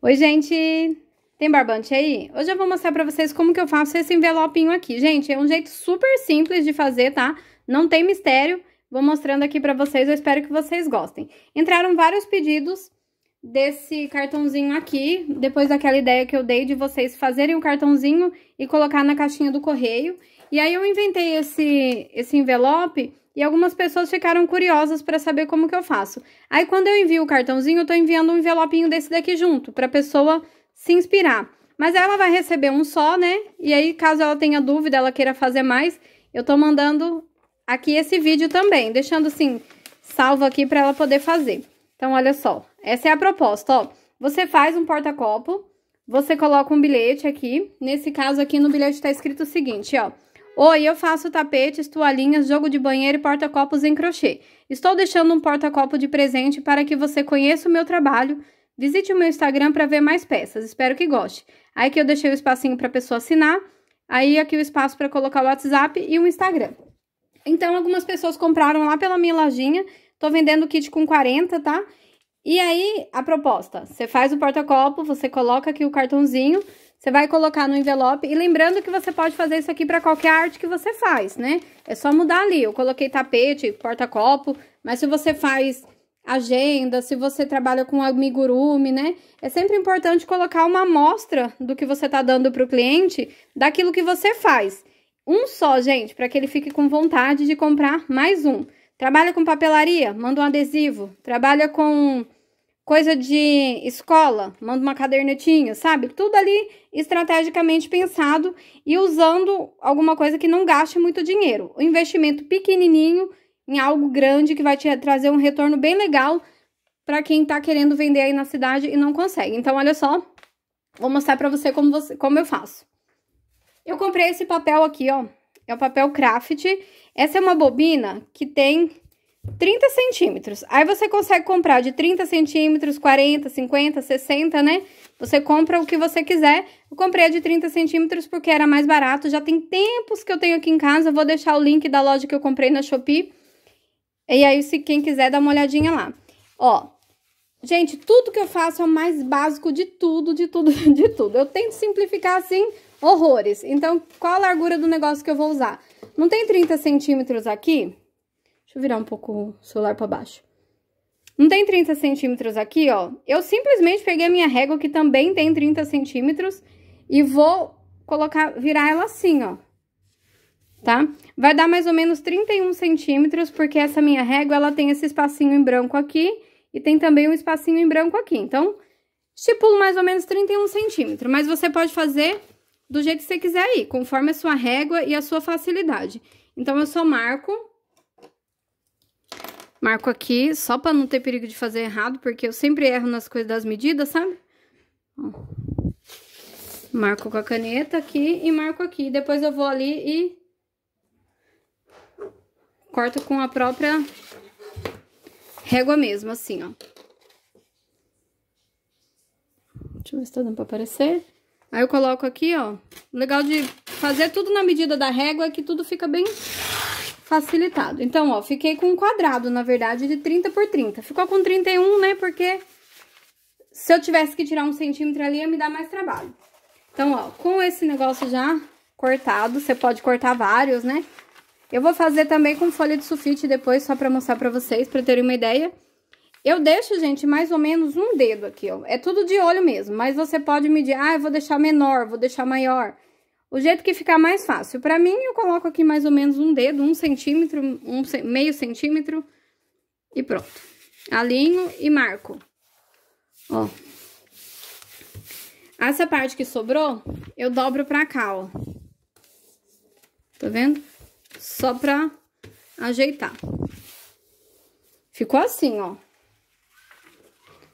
Oi, gente! Tem barbante aí? Hoje eu vou mostrar pra vocês como que eu faço esse envelopinho aqui. Gente, é um jeito super simples de fazer, tá? Não tem mistério. Vou mostrando aqui pra vocês, eu espero que vocês gostem. Entraram vários pedidos desse cartãozinho aqui, depois daquela ideia que eu dei de vocês fazerem o cartãozinho e colocar na caixinha do correio. E aí eu inventei esse, esse envelope e algumas pessoas ficaram curiosas para saber como que eu faço. Aí quando eu envio o cartãozinho, eu tô enviando um envelopinho desse daqui junto, para a pessoa se inspirar. Mas ela vai receber um só, né? E aí caso ela tenha dúvida, ela queira fazer mais, eu tô mandando aqui esse vídeo também, deixando assim salvo aqui para ela poder fazer. Então olha só, essa é a proposta, ó. Você faz um porta-copo, você coloca um bilhete aqui, nesse caso aqui no bilhete tá escrito o seguinte, ó: Oi, eu faço tapetes, toalhinhas, jogo de banheiro e porta-copos em crochê. Estou deixando um porta-copo de presente para que você conheça o meu trabalho. Visite o meu Instagram para ver mais peças. Espero que goste. Aí que eu deixei o espacinho para a pessoa assinar. Aí aqui o espaço para colocar o WhatsApp e o Instagram. Então, algumas pessoas compraram lá pela minha lojinha. Tô vendendo o kit com 40, tá? E aí, a proposta. Você faz o porta-copo, você coloca aqui o cartãozinho... Você vai colocar no envelope e lembrando que você pode fazer isso aqui para qualquer arte que você faz, né? É só mudar ali. Eu coloquei tapete, porta-copo, mas se você faz agenda, se você trabalha com amigurumi, né? É sempre importante colocar uma amostra do que você tá dando para o cliente, daquilo que você faz. Um só, gente, para que ele fique com vontade de comprar mais um. Trabalha com papelaria, manda um adesivo. Trabalha com coisa de escola, manda uma cadernetinha, sabe? Tudo ali estrategicamente pensado e usando alguma coisa que não gaste muito dinheiro. O investimento pequenininho em algo grande que vai te trazer um retorno bem legal para quem está querendo vender aí na cidade e não consegue. Então, olha só, vou mostrar para você como, você como eu faço. Eu comprei esse papel aqui, ó. É o papel craft. Essa é uma bobina que tem 30 centímetros. Aí você consegue comprar de 30 centímetros, 40, 50, 60, né? Você compra o que você quiser. Eu comprei a de 30 centímetros porque era mais barato. Já tem tempos que eu tenho aqui em casa. Eu vou deixar o link da loja que eu comprei na Shopee. E aí, se quem quiser, dá uma olhadinha lá. Ó, gente, tudo que eu faço é o mais básico de tudo, de tudo, de tudo. Eu tento simplificar assim horrores. Então, qual a largura do negócio que eu vou usar? Não tem 30 centímetros aqui? Deixa eu virar um pouco o celular para baixo. Não tem 30 centímetros aqui, ó. Eu simplesmente peguei a minha régua, que também tem 30 centímetros, e vou colocar, virar ela assim, ó. Tá? Vai dar mais ou menos 31 centímetros, porque essa minha régua, ela tem esse espacinho em branco aqui, e tem também um espacinho em branco aqui. Então, estipulo mais ou menos 31 centímetros, mas você pode fazer do jeito que você quiser aí, conforme a sua régua e a sua facilidade. Então, eu só marco Marco aqui, só para não ter perigo de fazer errado, porque eu sempre erro nas coisas das medidas, sabe? Marco com a caneta aqui e marco aqui. Depois eu vou ali e corto com a própria régua mesmo, assim, ó. Deixa eu ver se tá dando pra aparecer. Aí eu coloco aqui, ó. O legal de fazer tudo na medida da régua é que tudo fica bem facilitado. Então, ó, fiquei com um quadrado, na verdade, de 30 por 30. Ficou com 31, né, porque se eu tivesse que tirar um centímetro ali, ia me dar mais trabalho. Então, ó, com esse negócio já cortado, você pode cortar vários, né? Eu vou fazer também com folha de sulfite depois, só pra mostrar pra vocês, pra terem uma ideia. Eu deixo, gente, mais ou menos um dedo aqui, ó. É tudo de olho mesmo, mas você pode medir, ah, eu vou deixar menor, vou deixar maior. O jeito que ficar mais fácil. Pra mim, eu coloco aqui mais ou menos um dedo, um centímetro, um meio centímetro e pronto. Alinho e marco. Ó. Essa parte que sobrou, eu dobro pra cá, ó. Tá vendo? Só pra ajeitar. Ficou assim, ó.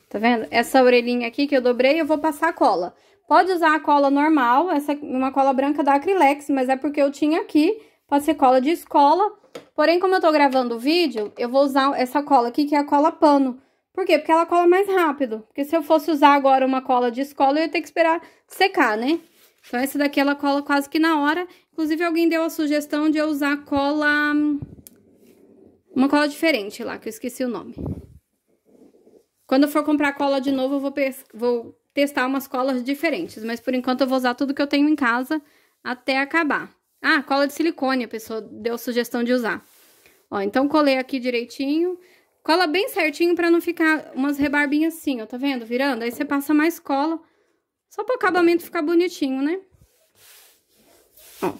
Tá vendo? Essa orelhinha aqui que eu dobrei, eu vou passar cola. Pode usar a cola normal, essa é uma cola branca da Acrylex, mas é porque eu tinha aqui, pode ser cola de escola. Porém, como eu tô gravando o vídeo, eu vou usar essa cola aqui, que é a cola pano. Por quê? Porque ela cola mais rápido. Porque se eu fosse usar agora uma cola de escola, eu ia ter que esperar secar, né? Então, essa daqui ela cola quase que na hora. Inclusive, alguém deu a sugestão de eu usar cola... Uma cola diferente lá, que eu esqueci o nome. Quando eu for comprar cola de novo, eu vou, pes... vou testar umas colas diferentes, mas por enquanto eu vou usar tudo que eu tenho em casa até acabar. Ah, cola de silicone, a pessoa deu sugestão de usar. Ó, então colei aqui direitinho. Cola bem certinho para não ficar umas rebarbinhas assim, ó, tá vendo? Virando. Aí você passa mais cola, só para o acabamento ficar bonitinho, né? Ó.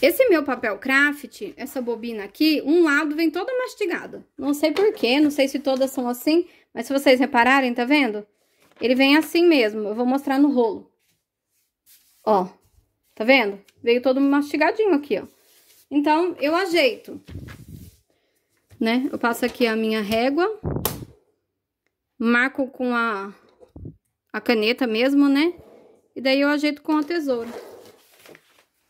Esse meu papel craft, essa bobina aqui, um lado vem toda mastigada. Não sei porquê, não sei se todas são assim, mas se vocês repararem, tá vendo? Ele vem assim mesmo, eu vou mostrar no rolo. Ó, tá vendo? Veio todo mastigadinho aqui, ó. Então, eu ajeito, né? Eu passo aqui a minha régua, marco com a, a caneta mesmo, né? E daí eu ajeito com a tesoura.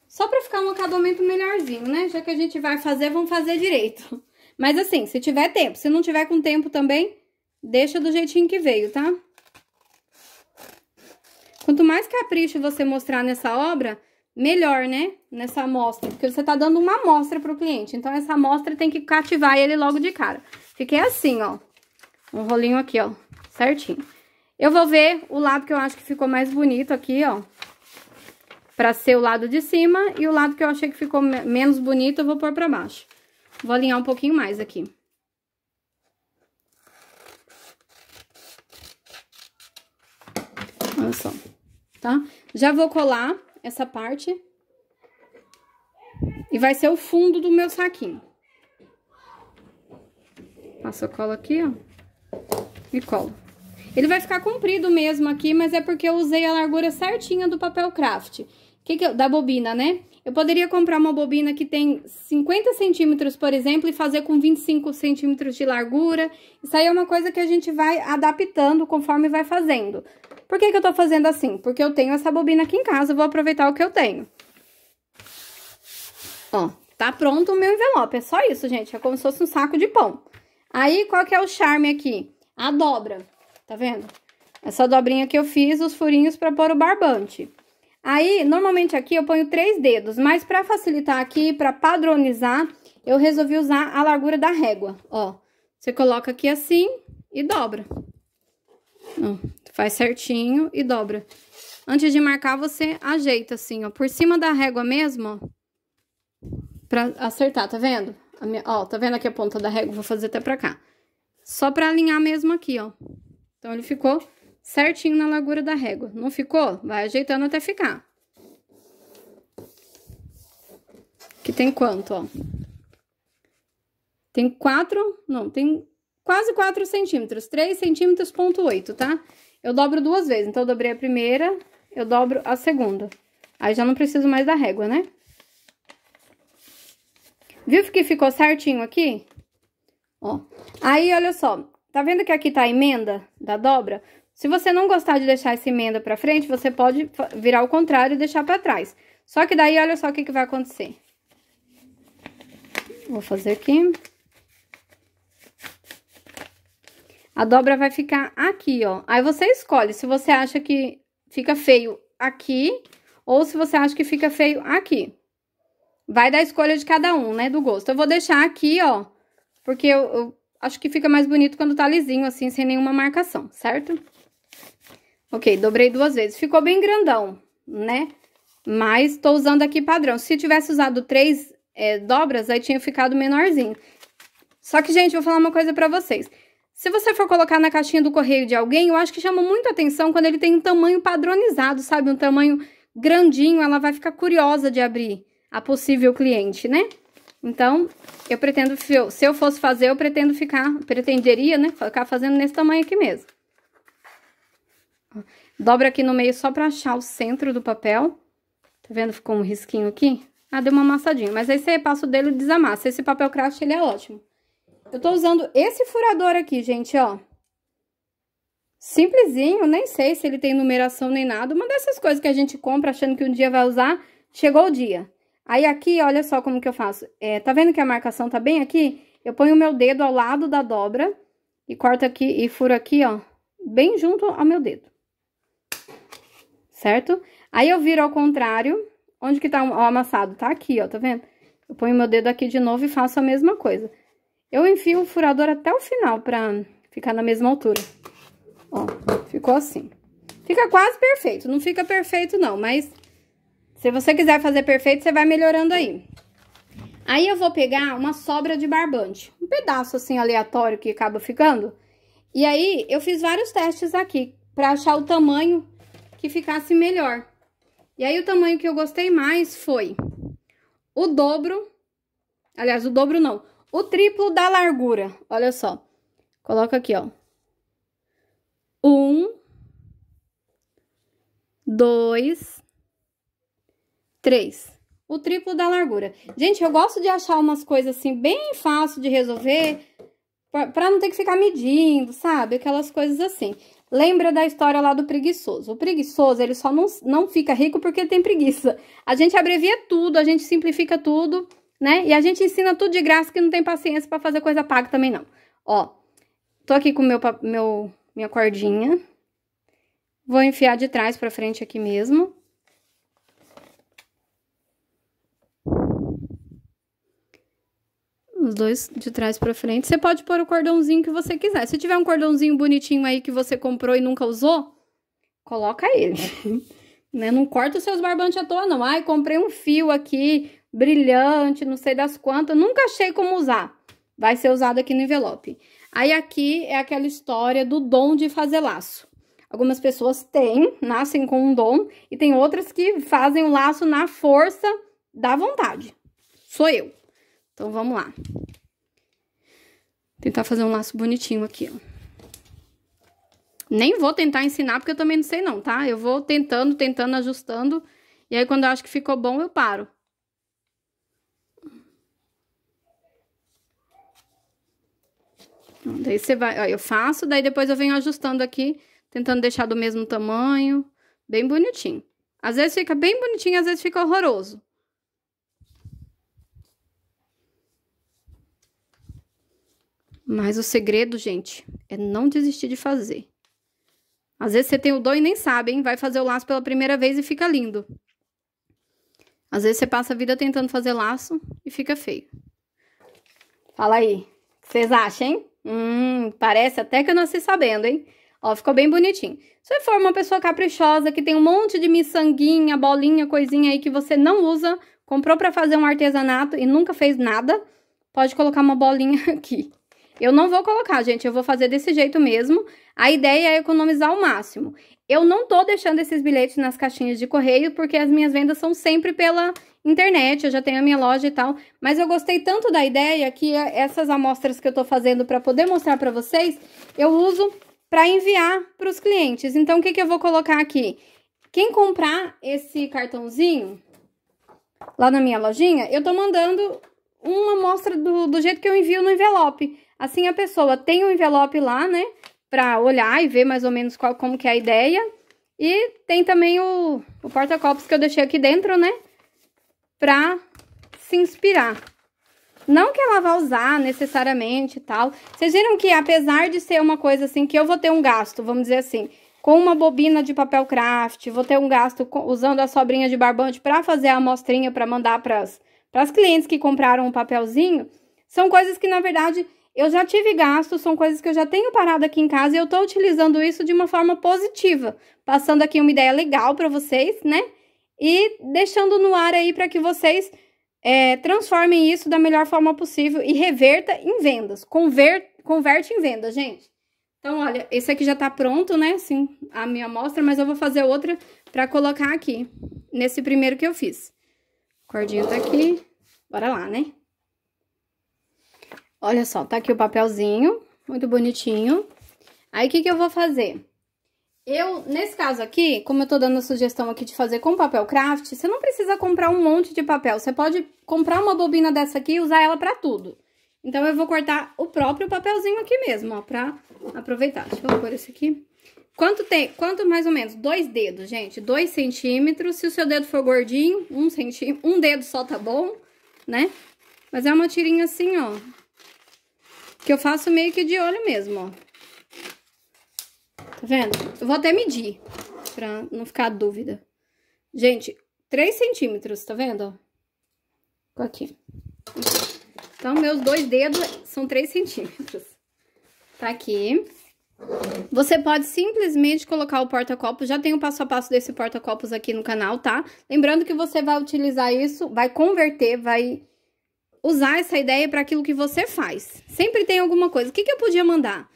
Só pra ficar um acabamento melhorzinho, né? Já que a gente vai fazer, vamos fazer direito. Mas assim, se tiver tempo, se não tiver com tempo também, Deixa do jeitinho que veio, tá? Quanto mais capricho você mostrar nessa obra, melhor, né? Nessa amostra, porque você tá dando uma amostra pro cliente. Então, essa amostra tem que cativar ele logo de cara. Fiquei assim, ó. Um rolinho aqui, ó. Certinho. Eu vou ver o lado que eu acho que ficou mais bonito aqui, ó. Pra ser o lado de cima. E o lado que eu achei que ficou menos bonito, eu vou pôr pra baixo. Vou alinhar um pouquinho mais aqui. expansão, tá? Já vou colar essa parte. E vai ser o fundo do meu saquinho. Passa a cola aqui, ó. E cola. Ele vai ficar comprido mesmo aqui, mas é porque eu usei a largura certinha do papel craft. Que que eu, da bobina, né? Eu poderia comprar uma bobina que tem 50 centímetros, por exemplo, e fazer com 25 centímetros de largura. Isso aí é uma coisa que a gente vai adaptando conforme vai fazendo. Por que, que eu tô fazendo assim? Porque eu tenho essa bobina aqui em casa, vou aproveitar o que eu tenho. Ó, tá pronto o meu envelope, é só isso, gente. É como se fosse um saco de pão. Aí, qual que é o charme aqui? A dobra, tá vendo? Essa dobrinha que eu fiz, os furinhos pra pôr o barbante. Aí, normalmente aqui eu ponho três dedos, mas pra facilitar aqui, pra padronizar, eu resolvi usar a largura da régua, ó. Você coloca aqui assim e dobra. Ó, Faz certinho e dobra. Antes de marcar, você ajeita assim, ó, por cima da régua mesmo, ó, pra acertar, tá vendo? Minha, ó, tá vendo aqui a ponta da régua? Vou fazer até pra cá. Só pra alinhar mesmo aqui, ó. Então, ele ficou certinho na largura da régua. Não ficou? Vai ajeitando até ficar. Que tem quanto, ó? Tem quatro, não, tem quase quatro centímetros, três centímetros ponto tá? tá? Eu dobro duas vezes, então eu dobrei a primeira, eu dobro a segunda. Aí já não preciso mais da régua, né? Viu que ficou certinho aqui? Ó. Aí, olha só, tá vendo que aqui tá a emenda da dobra? Se você não gostar de deixar essa emenda pra frente, você pode virar o contrário e deixar pra trás. Só que daí, olha só o que, que vai acontecer. Vou fazer aqui. A dobra vai ficar aqui, ó. Aí você escolhe se você acha que fica feio aqui ou se você acha que fica feio aqui. Vai dar escolha de cada um, né, do gosto. Eu vou deixar aqui, ó, porque eu, eu acho que fica mais bonito quando tá lisinho, assim, sem nenhuma marcação, certo? Ok, dobrei duas vezes. Ficou bem grandão, né? Mas tô usando aqui padrão. Se tivesse usado três é, dobras, aí tinha ficado menorzinho. Só que, gente, vou falar uma coisa pra vocês. Se você for colocar na caixinha do correio de alguém, eu acho que chama muito atenção quando ele tem um tamanho padronizado, sabe? Um tamanho grandinho, ela vai ficar curiosa de abrir a possível cliente, né? Então, eu pretendo, se eu fosse fazer, eu pretendo ficar, pretenderia, né? Ficar fazendo nesse tamanho aqui mesmo. Dobra aqui no meio só pra achar o centro do papel. Tá vendo? Ficou um risquinho aqui. Ah, deu uma amassadinha. Mas aí você passa o dedo e desamassa. Esse papel craft, ele é ótimo. Eu tô usando esse furador aqui, gente, ó. Simplesinho, nem sei se ele tem numeração nem nada. Uma dessas coisas que a gente compra achando que um dia vai usar, chegou o dia. Aí aqui, olha só como que eu faço. É, tá vendo que a marcação tá bem aqui? Eu ponho o meu dedo ao lado da dobra e corto aqui e furo aqui, ó, bem junto ao meu dedo. Certo? Aí eu viro ao contrário. Onde que tá o amassado? Tá aqui, ó, tá vendo? Eu ponho meu dedo aqui de novo e faço a mesma coisa. Eu enfio o furador até o final pra ficar na mesma altura. Ó, ficou assim. Fica quase perfeito, não fica perfeito não, mas se você quiser fazer perfeito, você vai melhorando aí. Aí eu vou pegar uma sobra de barbante, um pedaço assim aleatório que acaba ficando. E aí eu fiz vários testes aqui pra achar o tamanho que ficasse melhor. E aí o tamanho que eu gostei mais foi o dobro, aliás, o dobro não, o triplo da largura. Olha só. Coloca aqui, ó. Um, dois, três. O triplo da largura. Gente, eu gosto de achar umas coisas assim bem fácil de resolver, para não ter que ficar medindo, sabe? Aquelas coisas assim. Lembra da história lá do preguiçoso. O preguiçoso, ele só não, não fica rico porque tem preguiça. A gente abrevia tudo, a gente simplifica tudo né? E a gente ensina tudo de graça que não tem paciência para fazer coisa paga também não. Ó, tô aqui com meu meu minha cordinha. Vou enfiar de trás para frente aqui mesmo. Os dois de trás para frente. Você pode pôr o cordãozinho que você quiser. Se tiver um cordãozinho bonitinho aí que você comprou e nunca usou, coloca ele. né? Não corta os seus barbantes à toa, não. Ai, comprei um fio aqui brilhante, não sei das quantas, nunca achei como usar. Vai ser usado aqui no envelope. Aí aqui é aquela história do dom de fazer laço. Algumas pessoas têm, nascem com um dom, e tem outras que fazem o laço na força da vontade. Sou eu. Então, vamos lá. Tentar fazer um laço bonitinho aqui, ó. Nem vou tentar ensinar, porque eu também não sei não, tá? Eu vou tentando, tentando, ajustando. E aí, quando eu acho que ficou bom, eu paro. Então, daí você vai, ó, eu faço, daí depois eu venho ajustando aqui, tentando deixar do mesmo tamanho, bem bonitinho. Às vezes fica bem bonitinho, às vezes fica horroroso. Mas o segredo, gente, é não desistir de fazer. Às vezes você tem o dom e nem sabe, hein? Vai fazer o laço pela primeira vez e fica lindo. Às vezes você passa a vida tentando fazer laço e fica feio. Fala aí, o que vocês acham, hein? Hum, parece até que eu nasci sabendo, hein? Ó, ficou bem bonitinho. Se for uma pessoa caprichosa que tem um monte de miçanguinha, bolinha, coisinha aí que você não usa, comprou para fazer um artesanato e nunca fez nada, pode colocar uma bolinha aqui. Eu não vou colocar, gente, eu vou fazer desse jeito mesmo. A ideia é economizar o máximo. Eu não tô deixando esses bilhetes nas caixinhas de correio, porque as minhas vendas são sempre pela internet, eu já tenho a minha loja e tal, mas eu gostei tanto da ideia que é essas amostras que eu tô fazendo para poder mostrar para vocês, eu uso para enviar para os clientes. Então, o que, que eu vou colocar aqui? Quem comprar esse cartãozinho lá na minha lojinha, eu tô mandando uma amostra do, do jeito que eu envio no envelope. Assim, a pessoa tem o um envelope lá, né? para olhar e ver mais ou menos qual, como que é a ideia. E tem também o, o porta-copos que eu deixei aqui dentro, né? Pra se inspirar. Não que ela é vá usar necessariamente e tal. Vocês viram que apesar de ser uma coisa assim, que eu vou ter um gasto, vamos dizer assim, com uma bobina de papel craft, vou ter um gasto com, usando a sobrinha de barbante para fazer a amostrinha para mandar para as clientes que compraram o um papelzinho, são coisas que, na verdade, eu já tive gastos, são coisas que eu já tenho parado aqui em casa e eu tô utilizando isso de uma forma positiva, passando aqui uma ideia legal para vocês, né? E deixando no ar aí para que vocês é, transformem isso da melhor forma possível e reverta em vendas. Conver, converte em vendas, gente. Então, olha, esse aqui já tá pronto, né? Assim, a minha amostra, mas eu vou fazer outra pra colocar aqui, nesse primeiro que eu fiz. O cordinho tá aqui. Bora lá, né? Olha só, tá aqui o papelzinho, muito bonitinho. Aí, o que que eu vou fazer? Eu, nesse caso aqui, como eu tô dando a sugestão aqui de fazer com papel craft, você não precisa comprar um monte de papel. Você pode comprar uma bobina dessa aqui e usar ela pra tudo. Então, eu vou cortar o próprio papelzinho aqui mesmo, ó, pra aproveitar. Deixa eu pôr esse aqui. Quanto tem? Quanto mais ou menos? Dois dedos, gente. Dois centímetros. Se o seu dedo for gordinho, um centímetro, um dedo só tá bom, né? Mas é uma tirinha assim, ó, que eu faço meio que de olho mesmo, ó. Tá vendo? Eu vou até medir, pra não ficar dúvida. Gente, 3 centímetros, tá vendo? aqui. Então, meus dois dedos são 3 centímetros. Tá aqui. Você pode simplesmente colocar o porta-copos, já tem o passo a passo desse porta-copos aqui no canal, tá? Lembrando que você vai utilizar isso, vai converter, vai usar essa ideia para aquilo que você faz. Sempre tem alguma coisa. O que, que eu podia mandar?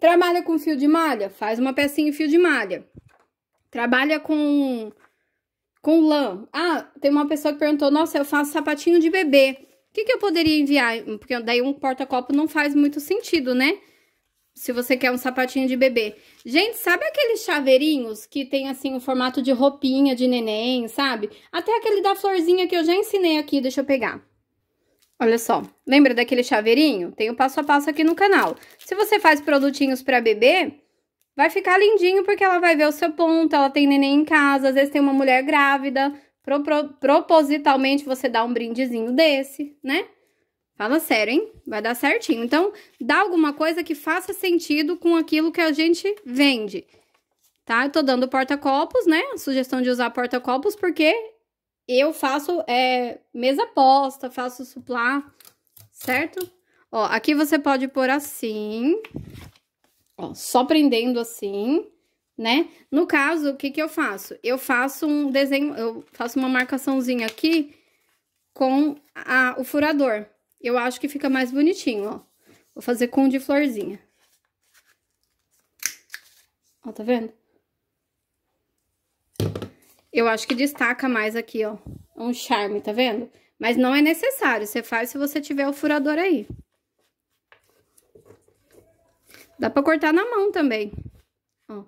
Trabalha com fio de malha? Faz uma pecinha em fio de malha. Trabalha com, com lã. Ah, tem uma pessoa que perguntou, nossa, eu faço sapatinho de bebê. O que, que eu poderia enviar? Porque daí um porta-copo não faz muito sentido, né? Se você quer um sapatinho de bebê. Gente, sabe aqueles chaveirinhos que tem, assim, o formato de roupinha de neném, sabe? Até aquele da florzinha que eu já ensinei aqui, deixa eu pegar. Olha só, lembra daquele chaveirinho? Tem o passo a passo aqui no canal. Se você faz produtinhos para bebê, vai ficar lindinho porque ela vai ver o seu ponto, ela tem neném em casa, às vezes tem uma mulher grávida, pro, pro, propositalmente você dá um brindezinho desse, né? Fala sério, hein? Vai dar certinho. Então, dá alguma coisa que faça sentido com aquilo que a gente vende, tá? Eu tô dando porta-copos, né? A sugestão de usar porta-copos porque eu faço é, mesa posta, faço suplá, certo? Ó, aqui você pode pôr assim, ó, só prendendo assim, né? No caso, o que que eu faço? Eu faço um desenho, eu faço uma marcaçãozinha aqui com a, o furador. Eu acho que fica mais bonitinho, ó. Vou fazer com de florzinha. Ó, tá vendo? Eu acho que destaca mais aqui, ó. Um charme, tá vendo? Mas não é necessário, você faz se você tiver o furador aí. Dá pra cortar na mão também. Ó,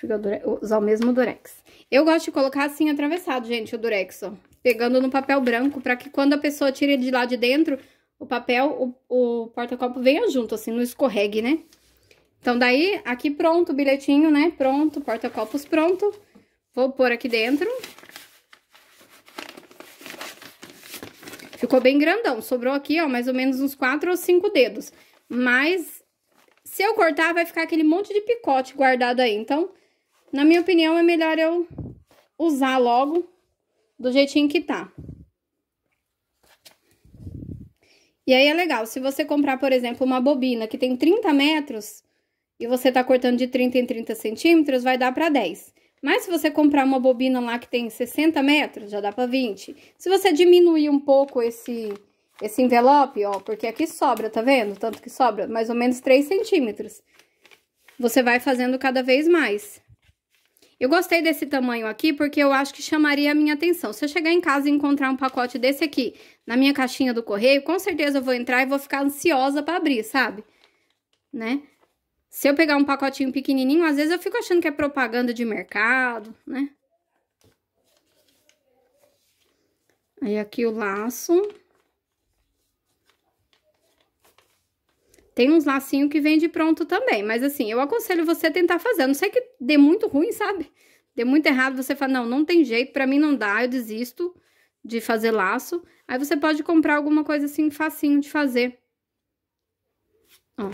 deixa eu usar o mesmo durex. Eu gosto de colocar assim, atravessado, gente, o durex, ó. Pegando no papel branco, pra que quando a pessoa tire de lá de dentro, o papel, o, o porta-copo venha junto, assim, não escorregue, né? Então, daí, aqui pronto o bilhetinho, né? Pronto, porta-copos Pronto. Vou pôr aqui dentro. Ficou bem grandão, sobrou aqui, ó, mais ou menos uns quatro ou cinco dedos. Mas, se eu cortar, vai ficar aquele monte de picote guardado aí. Então, na minha opinião, é melhor eu usar logo do jeitinho que tá. E aí é legal, se você comprar, por exemplo, uma bobina que tem 30 metros e você tá cortando de 30 em 30 centímetros, vai dar pra 10. Mas se você comprar uma bobina lá que tem 60 metros, já dá para 20. Se você diminuir um pouco esse, esse envelope, ó, porque aqui sobra, tá vendo? Tanto que sobra, mais ou menos 3 centímetros. Você vai fazendo cada vez mais. Eu gostei desse tamanho aqui porque eu acho que chamaria a minha atenção. Se eu chegar em casa e encontrar um pacote desse aqui na minha caixinha do correio, com certeza eu vou entrar e vou ficar ansiosa para abrir, sabe? Né? Se eu pegar um pacotinho pequenininho, às vezes eu fico achando que é propaganda de mercado, né? Aí aqui o laço. Tem uns lacinhos que vende pronto também, mas assim, eu aconselho você a tentar fazer. não sei que dê muito ruim, sabe? Dê muito errado, você fala, não, não tem jeito, pra mim não dá, eu desisto de fazer laço. Aí você pode comprar alguma coisa assim, facinho de fazer. Ó.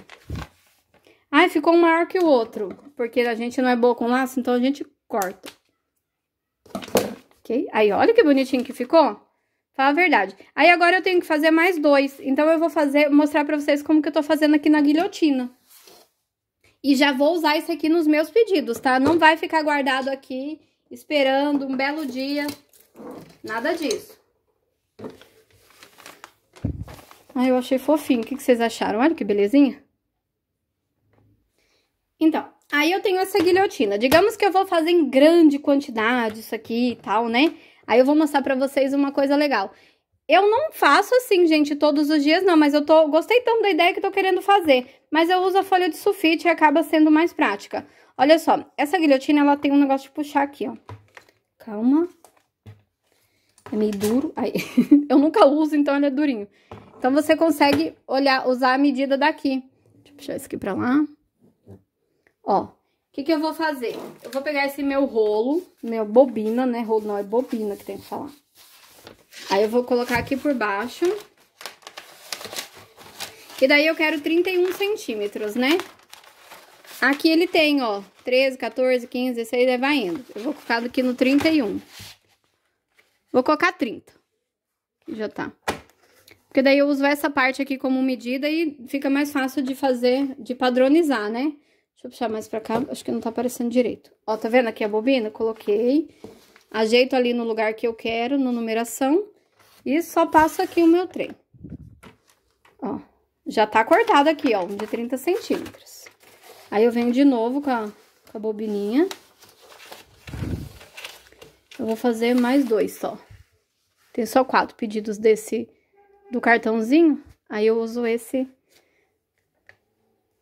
Ai, ficou um maior que o outro, porque a gente não é boa com laço, então a gente corta. Ok? Aí, olha que bonitinho que ficou. Fala a verdade. Aí, agora eu tenho que fazer mais dois. Então, eu vou fazer, mostrar pra vocês como que eu tô fazendo aqui na guilhotina. E já vou usar isso aqui nos meus pedidos, tá? Não vai ficar guardado aqui, esperando um belo dia. Nada disso. Ai, eu achei fofinho. O que, que vocês acharam? Olha que belezinha. Então, aí eu tenho essa guilhotina. Digamos que eu vou fazer em grande quantidade isso aqui e tal, né? Aí eu vou mostrar pra vocês uma coisa legal. Eu não faço assim, gente, todos os dias, não, mas eu tô, gostei tanto da ideia que tô querendo fazer. Mas eu uso a folha de sulfite e acaba sendo mais prática. Olha só, essa guilhotina, ela tem um negócio de puxar aqui, ó. Calma. É meio duro. Aí, eu nunca uso, então ele é durinho. Então, você consegue olhar, usar a medida daqui. Deixa eu puxar isso aqui pra lá. Ó, o que que eu vou fazer? Eu vou pegar esse meu rolo, meu bobina, né? Rolo não, é bobina que tem que falar. Aí eu vou colocar aqui por baixo. E daí eu quero 31 centímetros, né? Aqui ele tem, ó, 13, 14, 15, 16, aí vai indo. Eu vou colocar aqui no 31. Vou colocar 30. Já tá. Porque daí eu uso essa parte aqui como medida e fica mais fácil de fazer, de padronizar, né? Deixa eu puxar mais pra cá, acho que não tá aparecendo direito. Ó, tá vendo aqui a bobina? Coloquei. Ajeito ali no lugar que eu quero, no numeração. E só passo aqui o meu trem. Ó, já tá cortado aqui, ó, de 30 centímetros. Aí, eu venho de novo com a, com a bobininha. Eu vou fazer mais dois só. Tem só quatro pedidos desse, do cartãozinho. Aí, eu uso esse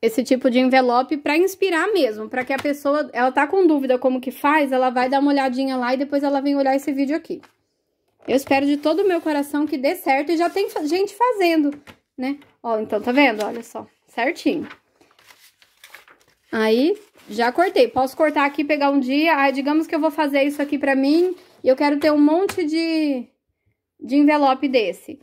esse tipo de envelope para inspirar mesmo, para que a pessoa, ela tá com dúvida como que faz, ela vai dar uma olhadinha lá e depois ela vem olhar esse vídeo aqui. Eu espero de todo o meu coração que dê certo e já tem gente fazendo, né? Ó, então tá vendo? Olha só, certinho. Aí, já cortei. Posso cortar aqui, pegar um dia, aí digamos que eu vou fazer isso aqui pra mim e eu quero ter um monte de, de envelope desse.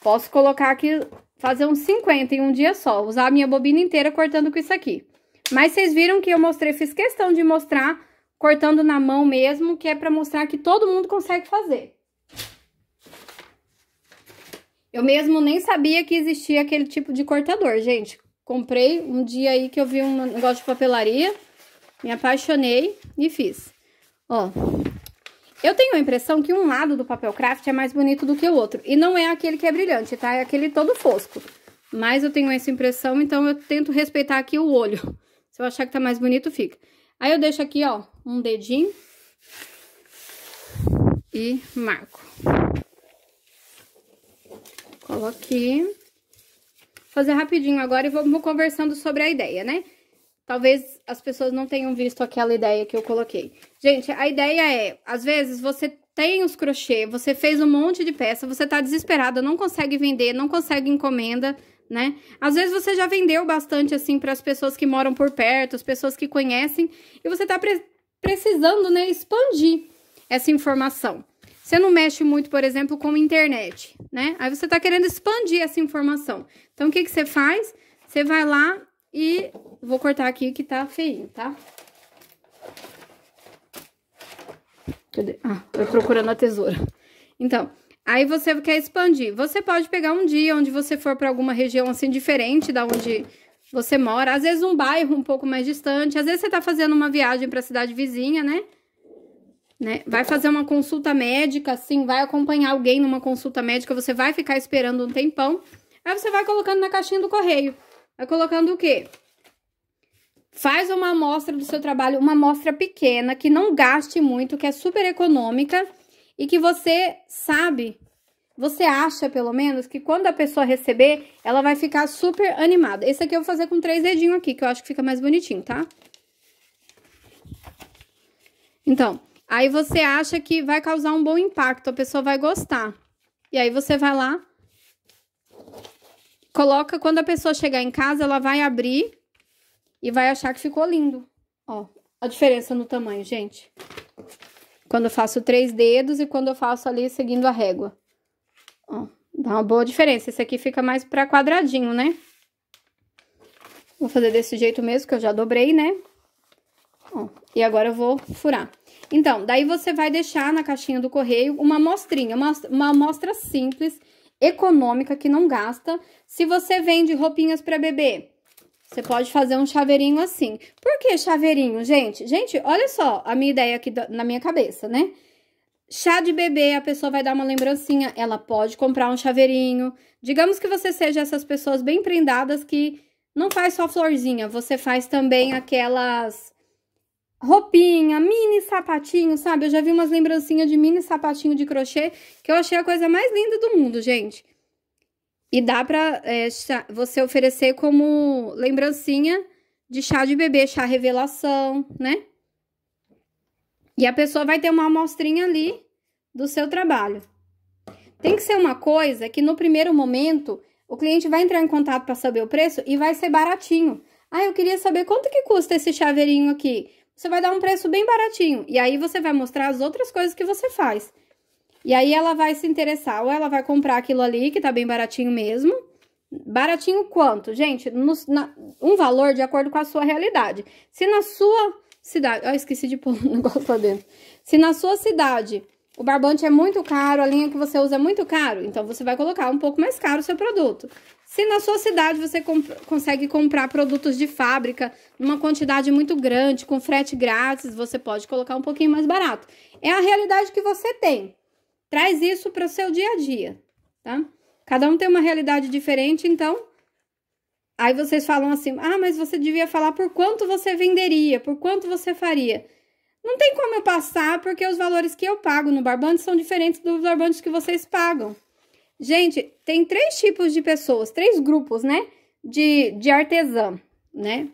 Posso colocar aqui fazer uns 50 em um dia só, usar a minha bobina inteira cortando com isso aqui. Mas vocês viram que eu mostrei, fiz questão de mostrar cortando na mão mesmo, que é pra mostrar que todo mundo consegue fazer. Eu mesmo nem sabia que existia aquele tipo de cortador, gente. Comprei um dia aí que eu vi um negócio de papelaria, me apaixonei e fiz. Ó, eu tenho a impressão que um lado do papel craft é mais bonito do que o outro. E não é aquele que é brilhante, tá? É aquele todo fosco. Mas eu tenho essa impressão, então eu tento respeitar aqui o olho. Se eu achar que tá mais bonito, fica. Aí eu deixo aqui, ó, um dedinho. E marco. Coloquei. Vou fazer rapidinho agora e vamos conversando sobre a ideia, né? talvez as pessoas não tenham visto aquela ideia que eu coloquei. Gente, a ideia é, às vezes você tem os crochê, você fez um monte de peça, você tá desesperada, não consegue vender, não consegue encomenda, né? Às vezes você já vendeu bastante assim para as pessoas que moram por perto, as pessoas que conhecem, e você tá pre precisando, né, expandir essa informação. Você não mexe muito, por exemplo, com internet, né? Aí você tá querendo expandir essa informação. Então o que que você faz? Você vai lá e vou cortar aqui que tá feio, tá? Cadê? Ah, tô procurando a tesoura. Então, aí você quer expandir. Você pode pegar um dia onde você for para alguma região, assim, diferente da onde você mora. Às vezes um bairro um pouco mais distante. Às vezes você tá fazendo uma viagem pra cidade vizinha, né? Né? Vai fazer uma consulta médica, assim, vai acompanhar alguém numa consulta médica, você vai ficar esperando um tempão. Aí você vai colocando na caixinha do correio. Vai é colocando o quê? Faz uma amostra do seu trabalho, uma amostra pequena, que não gaste muito, que é super econômica e que você sabe, você acha pelo menos, que quando a pessoa receber, ela vai ficar super animada. Esse aqui eu vou fazer com três dedinhos aqui, que eu acho que fica mais bonitinho, tá? Então, aí você acha que vai causar um bom impacto, a pessoa vai gostar. E aí você vai lá Coloca, quando a pessoa chegar em casa, ela vai abrir e vai achar que ficou lindo. Ó, a diferença no tamanho, gente. Quando eu faço três dedos e quando eu faço ali seguindo a régua. Ó, dá uma boa diferença. Esse aqui fica mais pra quadradinho, né? Vou fazer desse jeito mesmo, que eu já dobrei, né? Ó, e agora eu vou furar. Então, daí você vai deixar na caixinha do correio uma amostrinha, uma, uma amostra simples econômica que não gasta. Se você vende roupinhas para bebê, você pode fazer um chaveirinho assim. Por que chaveirinho, gente? Gente, olha só a minha ideia aqui na minha cabeça, né? Chá de bebê, a pessoa vai dar uma lembrancinha, ela pode comprar um chaveirinho. Digamos que você seja essas pessoas bem prendadas que não faz só florzinha, você faz também aquelas roupinha, mini sapatinho, sabe? Eu já vi umas lembrancinhas de mini sapatinho de crochê que eu achei a coisa mais linda do mundo, gente. E dá pra é, você oferecer como lembrancinha de chá de bebê, chá revelação, né? E a pessoa vai ter uma amostrinha ali do seu trabalho. Tem que ser uma coisa que no primeiro momento o cliente vai entrar em contato para saber o preço e vai ser baratinho. Ah, eu queria saber quanto que custa esse chaveirinho aqui você vai dar um preço bem baratinho. E aí você vai mostrar as outras coisas que você faz. E aí ela vai se interessar, ou ela vai comprar aquilo ali, que tá bem baratinho mesmo. Baratinho quanto? Gente, no, na, um valor de acordo com a sua realidade. Se na sua cidade... Ó, esqueci de pôr um negócio lá dentro. Se na sua cidade o barbante é muito caro, a linha que você usa é muito caro, então você vai colocar um pouco mais caro o seu produto. Se na sua cidade você comp consegue comprar produtos de fábrica numa quantidade muito grande, com frete grátis, você pode colocar um pouquinho mais barato. É a realidade que você tem. Traz isso para o seu dia a dia, tá? Cada um tem uma realidade diferente, então. Aí vocês falam assim: ah, mas você devia falar por quanto você venderia, por quanto você faria. Não tem como eu passar, porque os valores que eu pago no barbante são diferentes dos barbantes que vocês pagam. Gente, tem três tipos de pessoas, três grupos, né? De, de artesã, né?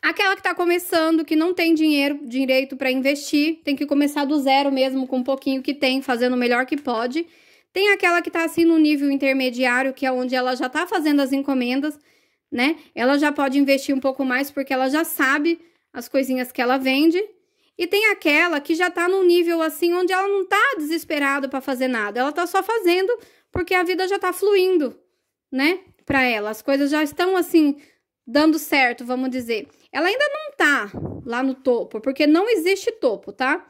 Aquela que tá começando, que não tem dinheiro direito para investir, tem que começar do zero mesmo, com um pouquinho que tem, fazendo o melhor que pode. Tem aquela que tá assim no nível intermediário, que é onde ela já tá fazendo as encomendas, né? Ela já pode investir um pouco mais porque ela já sabe as coisinhas que ela vende. E tem aquela que já tá num nível assim onde ela não tá desesperada para fazer nada, ela tá só fazendo porque a vida já tá fluindo, né? Para ela, as coisas já estão assim dando certo, vamos dizer. Ela ainda não tá lá no topo, porque não existe topo, tá?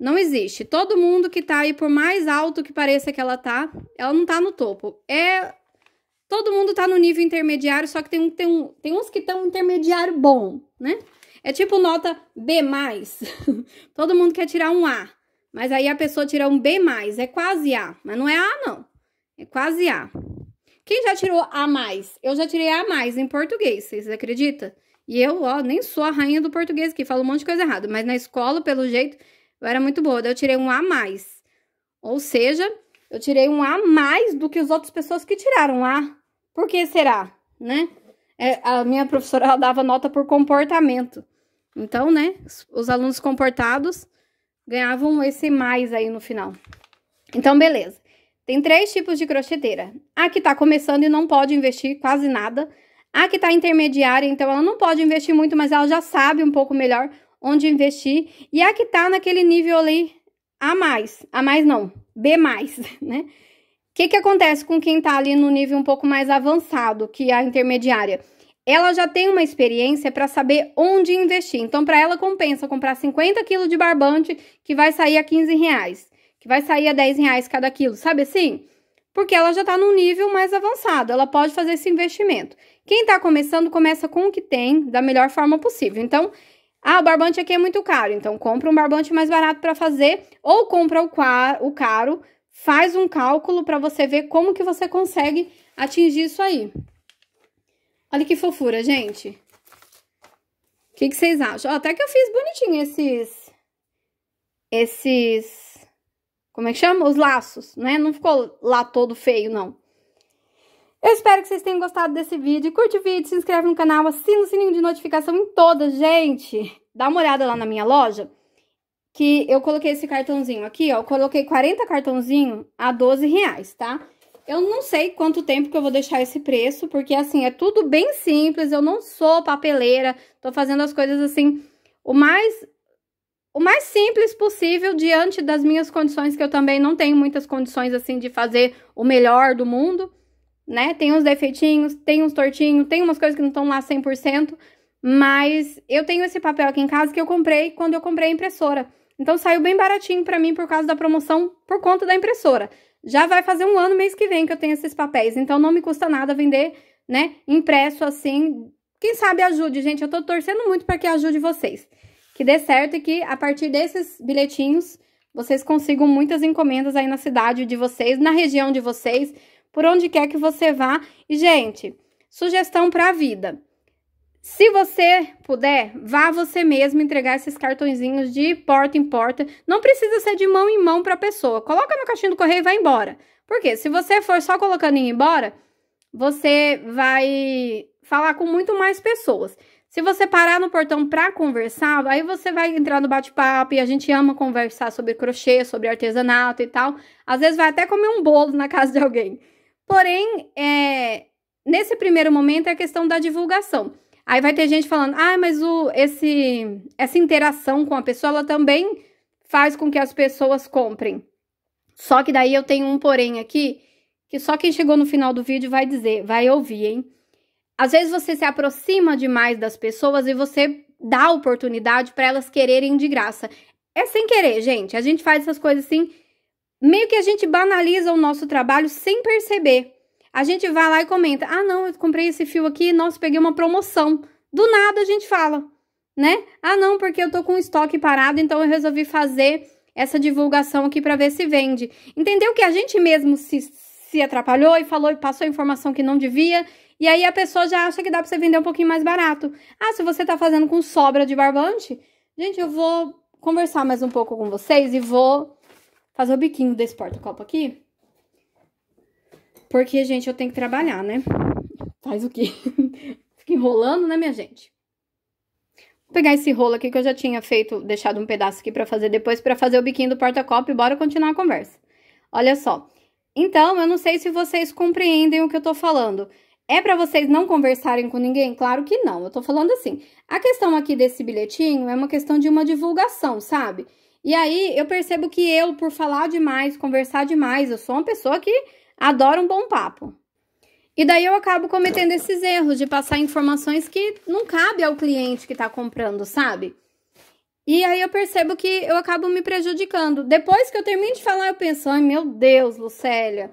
Não existe. Todo mundo que tá aí, por mais alto que pareça que ela tá, ela não tá no topo. É. Todo mundo tá no nível intermediário, só que tem, um, tem, um, tem uns que estão intermediário bom, né? É tipo nota B+. Todo mundo quer tirar um A, mas aí a pessoa tira um B+, é quase A, mas não é A não. É quase A. Quem já tirou A+, mais? eu já tirei A+, mais em português, vocês acreditam? E eu, ó, nem sou a rainha do português que falo um monte de coisa errada, mas na escola, pelo jeito, eu era muito boa, daí eu tirei um A+. mais. Ou seja, eu tirei um A mais do que as outras pessoas que tiraram A. Por que será, né? É, a minha professora ela dava nota por comportamento. Então, né, os alunos comportados ganhavam esse mais aí no final. Então, beleza. Tem três tipos de crocheteira. A que tá começando e não pode investir quase nada. A que tá intermediária, então ela não pode investir muito, mas ela já sabe um pouco melhor onde investir. E a que tá naquele nível ali a mais. A mais não, B+, né? O que, que acontece com quem tá ali no nível um pouco mais avançado que é a intermediária? ela já tem uma experiência para saber onde investir. Então, para ela compensa comprar 50 quilos de barbante que vai sair a 15 reais, que vai sair a 10 reais cada quilo, sabe assim? Porque ela já está num nível mais avançado, ela pode fazer esse investimento. Quem está começando, começa com o que tem da melhor forma possível. Então, ah, o barbante aqui é muito caro, então compra um barbante mais barato para fazer ou compra o, o caro, faz um cálculo para você ver como que você consegue atingir isso aí. Olha que fofura, gente. O que, que vocês acham? até que eu fiz bonitinho esses... Esses... Como é que chama? Os laços, né? Não ficou lá todo feio, não. Eu espero que vocês tenham gostado desse vídeo. Curte o vídeo, se inscreve no canal, assina o sininho de notificação em todas, gente. Dá uma olhada lá na minha loja, que eu coloquei esse cartãozinho aqui, ó. Eu coloquei 40 cartãozinho a 12 reais, tá? Eu não sei quanto tempo que eu vou deixar esse preço, porque assim, é tudo bem simples, eu não sou papeleira, tô fazendo as coisas assim o mais o mais simples possível diante das minhas condições, que eu também não tenho muitas condições assim de fazer o melhor do mundo, né? Tem uns defeitinhos, tem uns tortinhos, tem umas coisas que não estão lá 100%, mas eu tenho esse papel aqui em casa que eu comprei quando eu comprei a impressora. Então saiu bem baratinho para mim por causa da promoção por conta da impressora. Já vai fazer um ano mês que vem que eu tenho esses papéis, então não me custa nada vender, né, impresso assim. Quem sabe ajude, gente, eu tô torcendo muito para que ajude vocês. Que dê certo e que a partir desses bilhetinhos vocês consigam muitas encomendas aí na cidade de vocês, na região de vocês, por onde quer que você vá. E, gente, sugestão para a vida. Se você puder, vá você mesmo entregar esses cartõezinhos de porta em porta. Não precisa ser de mão em mão para a pessoa. Coloca no caixinho do correio e vai embora. Porque se você for só colocando em embora, você vai falar com muito mais pessoas. Se você parar no portão para conversar, aí você vai entrar no bate-papo e a gente ama conversar sobre crochê, sobre artesanato e tal. Às vezes vai até comer um bolo na casa de alguém. Porém, é, nesse primeiro momento é a questão da divulgação. Aí vai ter gente falando, ah, mas o, esse, essa interação com a pessoa, ela também faz com que as pessoas comprem. Só que daí eu tenho um porém aqui, que só quem chegou no final do vídeo vai dizer, vai ouvir, hein? Às vezes você se aproxima demais das pessoas e você dá oportunidade para elas quererem de graça. É sem querer, gente. A gente faz essas coisas assim, meio que a gente banaliza o nosso trabalho sem perceber a gente vai lá e comenta: ah, não, eu comprei esse fio aqui, nossa, peguei uma promoção. Do nada a gente fala, né? Ah, não, porque eu tô com o estoque parado, então eu resolvi fazer essa divulgação aqui para ver se vende. Entendeu que a gente mesmo se, se atrapalhou e falou e passou informação que não devia, e aí a pessoa já acha que dá para você vender um pouquinho mais barato. Ah, se você tá fazendo com sobra de barbante, gente, eu vou conversar mais um pouco com vocês e vou fazer o biquinho desse porta-copo aqui porque, gente, eu tenho que trabalhar, né? Faz o quê? Fica enrolando, né, minha gente? Vou pegar esse rolo aqui que eu já tinha feito, deixado um pedaço aqui para fazer depois, para fazer o biquinho do porta-copo e bora continuar a conversa. Olha só. Então, eu não sei se vocês compreendem o que eu tô falando. É para vocês não conversarem com ninguém? Claro que não. Eu tô falando assim. A questão aqui desse bilhetinho é uma questão de uma divulgação, sabe? E aí eu percebo que eu, por falar demais, conversar demais, eu sou uma pessoa que adora um bom papo. E daí eu acabo cometendo esses erros de passar informações que não cabe ao cliente que está comprando, sabe? E aí eu percebo que eu acabo me prejudicando. Depois que eu termino de falar, eu penso, ai meu Deus, Lucélia,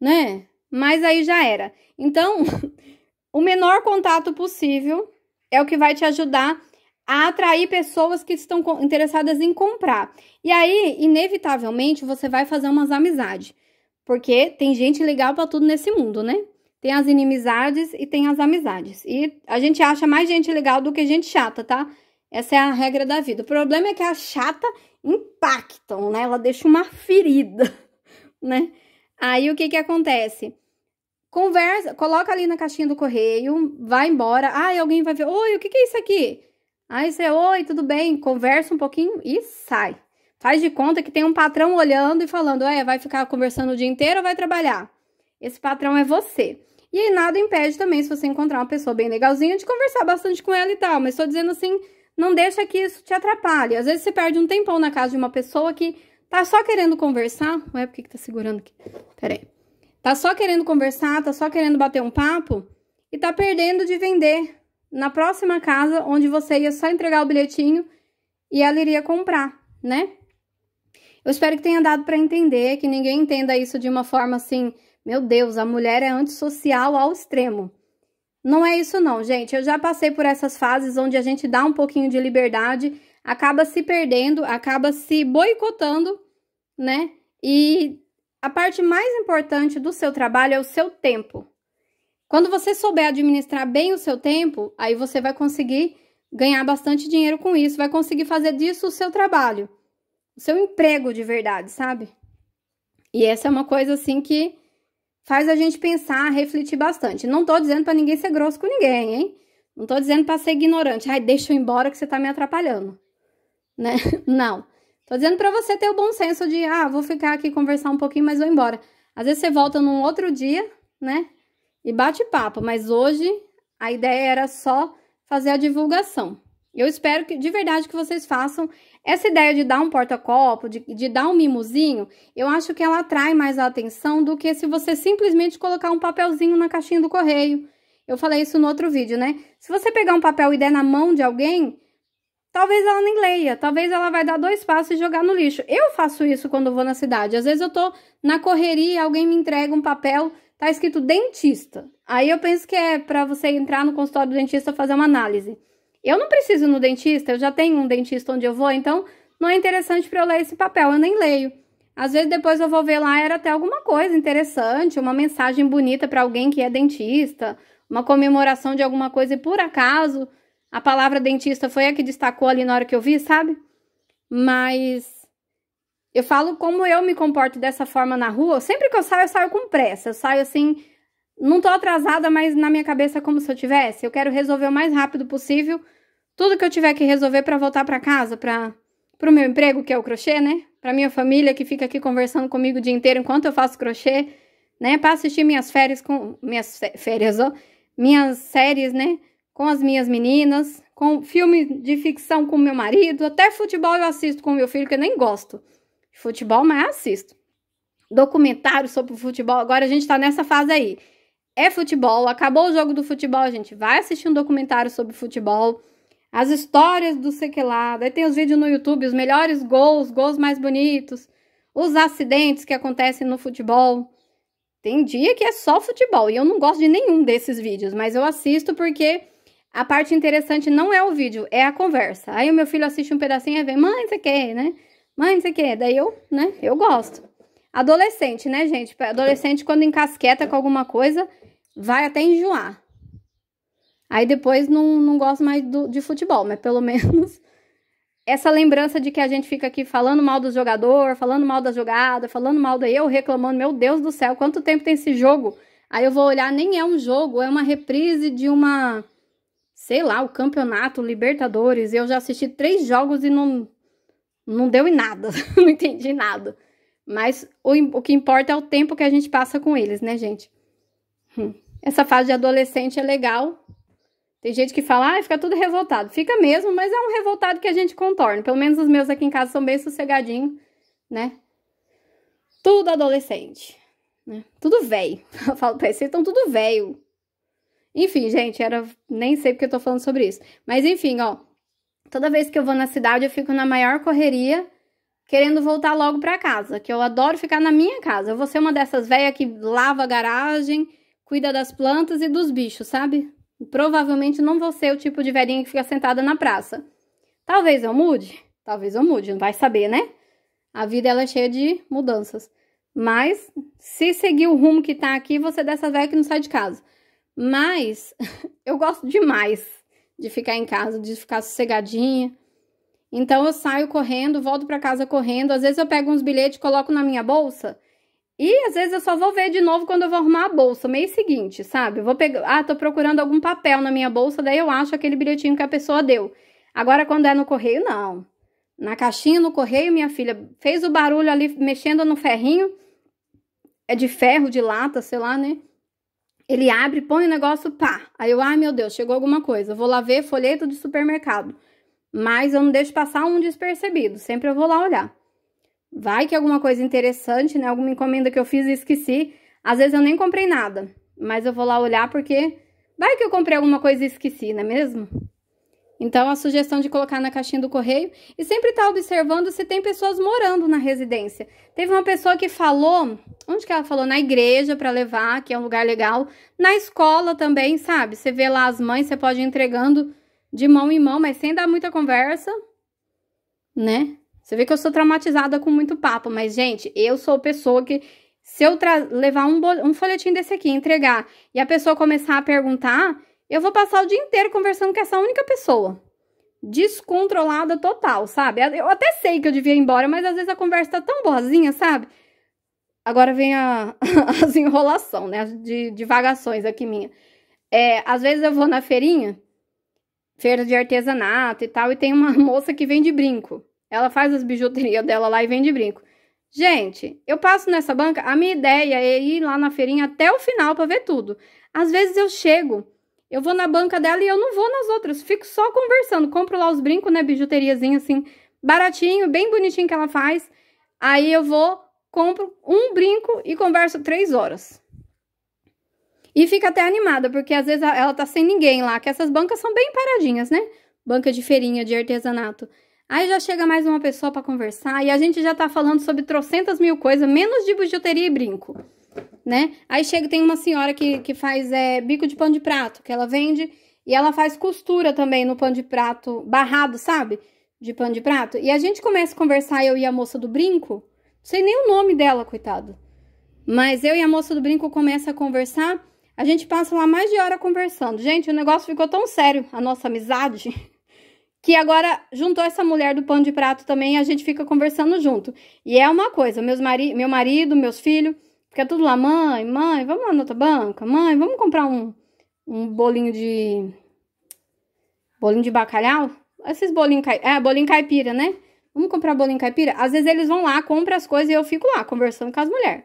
né? Mas aí já era. Então, o menor contato possível é o que vai te ajudar a atrair pessoas que estão interessadas em comprar. E aí, inevitavelmente, você vai fazer umas amizades. Porque tem gente legal para tudo nesse mundo, né? Tem as inimizades e tem as amizades. E a gente acha mais gente legal do que gente chata, tá? Essa é a regra da vida. O problema é que a chata impactam, né? Ela deixa uma ferida, né? Aí o que que acontece? Conversa, coloca ali na caixinha do correio, vai embora. Ai, alguém vai ver, oi, o que que é isso aqui? Aí você, oi, tudo bem? Conversa um pouquinho e sai. Faz de conta que tem um patrão olhando e falando: é, vai ficar conversando o dia inteiro ou vai trabalhar? Esse patrão é você. E aí nada impede também, se você encontrar uma pessoa bem legalzinha, de conversar bastante com ela e tal. Mas estou dizendo assim, não deixa que isso te atrapalhe. Às vezes você perde um tempão na casa de uma pessoa que tá só querendo conversar. Ué, por que, que tá segurando aqui? Peraí, Tá só querendo conversar, tá só querendo bater um papo e tá perdendo de vender na próxima casa onde você ia só entregar o bilhetinho e ela iria comprar, né? Eu espero que tenha dado para entender, que ninguém entenda isso de uma forma assim, meu Deus, a mulher é antissocial ao extremo. Não é isso não, gente. Eu já passei por essas fases onde a gente dá um pouquinho de liberdade, acaba se perdendo, acaba se boicotando, né? E a parte mais importante do seu trabalho é o seu tempo. Quando você souber administrar bem o seu tempo, aí você vai conseguir ganhar bastante dinheiro com isso, vai conseguir fazer disso o seu trabalho o seu emprego de verdade, sabe? E essa é uma coisa assim que faz a gente pensar, refletir bastante. Não tô dizendo para ninguém ser grosso com ninguém, hein? Não tô dizendo para ser ignorante. Ai, deixa eu embora que você tá me atrapalhando. Né? Não. Tô dizendo para você ter o bom senso de, ah, vou ficar aqui conversar um pouquinho, mas vou embora. Às vezes você volta num outro dia, né? E bate papo, mas hoje a ideia era só fazer a divulgação. Eu espero que de verdade que vocês façam essa ideia de dar um porta-copo, de, de dar um mimozinho. Eu acho que ela atrai mais a atenção do que se você simplesmente colocar um papelzinho na caixinha do correio. Eu falei isso no outro vídeo, né? Se você pegar um papel e der na mão de alguém, talvez ela nem leia, talvez ela vai dar dois passos e jogar no lixo. Eu faço isso quando vou na cidade. Às vezes eu tô na correria, alguém me entrega um papel, tá escrito dentista. Aí eu penso que é para você entrar no consultório do dentista fazer uma análise. Eu não preciso ir no dentista, eu já tenho um dentista onde eu vou, então não é interessante para eu ler esse papel, eu nem leio. Às vezes depois eu vou ver lá era até alguma coisa interessante, uma mensagem bonita para alguém que é dentista, uma comemoração de alguma coisa e por acaso a palavra dentista foi a que destacou ali na hora que eu vi, sabe? Mas eu falo como eu me comporto dessa forma na rua. Sempre que eu saio, eu saio com pressa. Eu saio assim, não tô atrasada, mas na minha cabeça é como se eu tivesse. Eu quero resolver o mais rápido possível tudo que eu tiver que resolver para voltar para casa, para o meu emprego, que é o crochê, né? Para minha família que fica aqui conversando comigo o dia inteiro enquanto eu faço crochê, né? Para assistir minhas férias com minhas férias, ó, minhas séries, né? Com as minhas meninas, com filme de ficção com meu marido, até futebol eu assisto com meu filho que eu nem gosto de futebol, mas assisto. Documentário sobre futebol, agora a gente tá nessa fase aí. É futebol, acabou o jogo do futebol, a gente vai assistir um documentário sobre futebol as histórias do sei que lá. Daí tem os vídeos no YouTube, os melhores gols, gols mais bonitos, os acidentes que acontecem no futebol. Tem dia que é só futebol e eu não gosto de nenhum desses vídeos, mas eu assisto porque a parte interessante não é o vídeo, é a conversa. Aí o meu filho assiste um pedacinho e vê mãe, você quer, né? Mãe, você quer. Daí eu, né? Eu gosto. Adolescente, né, gente? Adolescente, quando encasqueta com alguma coisa, vai até enjoar. Aí depois não, não gosto mais do, de futebol, mas pelo menos essa lembrança de que a gente fica aqui falando mal do jogador, falando mal da jogada, falando mal da eu, reclamando, meu Deus do céu, quanto tempo tem esse jogo? Aí eu vou olhar, nem é um jogo, é uma reprise de uma, sei lá, o campeonato, Libertadores. Eu já assisti três jogos e não, não deu em nada, não entendi nada. Mas o, o que importa é o tempo que a gente passa com eles, né, gente? Hum. Essa fase de adolescente é legal, tem gente que fala, ah, fica tudo revoltado. Fica mesmo, mas é um revoltado que a gente contorna. Pelo menos os meus aqui em casa são bem sossegadinhos, né? Tudo adolescente, né? Tudo velho. Eu falo pra vocês estão tudo velho. Enfim, gente, era... Nem sei porque eu tô falando sobre isso. Mas enfim, ó. Toda vez que eu vou na cidade, eu fico na maior correria, querendo voltar logo pra casa. Que eu adoro ficar na minha casa. Eu vou ser uma dessas velhas que lava a garagem, cuida das plantas e dos bichos, sabe? Provavelmente não vou ser o tipo de velhinha que fica sentada na praça. Talvez eu mude, talvez eu mude, não vai saber, né? A vida ela é cheia de mudanças. Mas se seguir o rumo que tá aqui, você é dessa velha que não sai de casa. Mas eu gosto demais de ficar em casa, de ficar sossegadinha. Então eu saio correndo, volto para casa correndo. Às vezes eu pego uns bilhetes, coloco na minha bolsa e às vezes eu só vou ver de novo quando eu vou arrumar a bolsa, mês seguinte, sabe? vou pegar, ah, tô procurando algum papel na minha bolsa, daí eu acho aquele bilhetinho que a pessoa deu. Agora quando é no correio, não. Na caixinha no correio, minha filha fez o barulho ali mexendo no ferrinho. É de ferro, de lata, sei lá, né? Ele abre, põe o negócio, pá. Aí eu, ai meu Deus, chegou alguma coisa. vou lá ver folheto de supermercado. Mas eu não deixo passar um despercebido, sempre eu vou lá olhar. Vai que é alguma coisa interessante, né? Alguma encomenda que eu fiz e esqueci. Às vezes eu nem comprei nada, mas eu vou lá olhar porque vai que eu comprei alguma coisa e esqueci, não é mesmo? Então, a sugestão de colocar na caixinha do correio e sempre estar tá observando se tem pessoas morando na residência. Teve uma pessoa que falou, onde que ela falou? Na igreja para levar, que é um lugar legal. Na escola também, sabe? Você vê lá as mães, você pode ir entregando de mão em mão, mas sem dar muita conversa, né? Você vê que eu sou traumatizada com muito papo, mas, gente, eu sou pessoa que. Se eu levar um, um desse aqui, entregar, e a pessoa começar a perguntar, eu vou passar o dia inteiro conversando com essa única pessoa. Descontrolada total, sabe? Eu até sei que eu devia ir embora, mas às vezes a conversa tá tão boazinha, sabe? Agora vem a, as enrolação, né? As de, divagações aqui minha. É, às vezes eu vou na feirinha, feira de artesanato e tal, e tem uma moça que vende brinco. Ela faz as bijuterias dela lá e vende brinco. Gente, eu passo nessa banca, a minha ideia é ir lá na feirinha até o final para ver tudo. Às vezes eu chego, eu vou na banca dela e eu não vou nas outras, fico só conversando, compro lá os brincos, né, bijuteriazinha assim, baratinho, bem bonitinho que ela faz. Aí eu vou, compro um brinco e converso três horas. E fica até animada, porque às vezes ela tá sem ninguém lá, que essas bancas são bem paradinhas, né? Banca de feirinha, de artesanato. Aí já chega mais uma pessoa para conversar e a gente já tá falando sobre trocentas mil coisas, menos de bijuteria e brinco, né? Aí chega, tem uma senhora que, que faz é, bico de pano de prato, que ela vende, e ela faz costura também no pano de prato, barrado, sabe? De pano de prato. E a gente começa a conversar, eu e a moça do brinco, não sei nem o nome dela, coitado. Mas eu e a moça do brinco começa a conversar, a gente passa lá mais de hora conversando. Gente, o negócio ficou tão sério, a nossa amizade... que agora juntou essa mulher do pano de prato também, a gente fica conversando junto. E é uma coisa, meus mari meu marido, meus filhos, fica tudo lá, mãe, mãe, vamos lá na outra banca, mãe, vamos comprar um, um bolinho de... bolinho de bacalhau? Esses bolinhos, é, bolinho caipira, né? Vamos comprar bolinho caipira? Às vezes eles vão lá, compram as coisas e eu fico lá, conversando com as mulheres.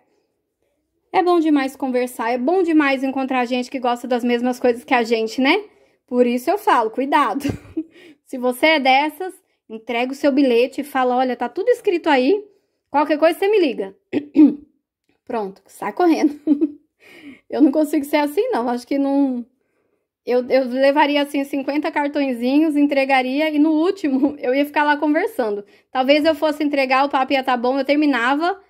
É bom demais conversar, é bom demais encontrar gente que gosta das mesmas coisas que a gente, né? Por isso eu falo, cuidado. Se você é dessas, entrega o seu bilhete e fala: olha, tá tudo escrito aí. Qualquer coisa você me liga. Pronto, sai correndo. eu não consigo ser assim, não. Acho que não. Eu, eu levaria assim 50 cartõezinhos, entregaria e no último eu ia ficar lá conversando. Talvez eu fosse entregar, o papo ia tá bom, eu terminava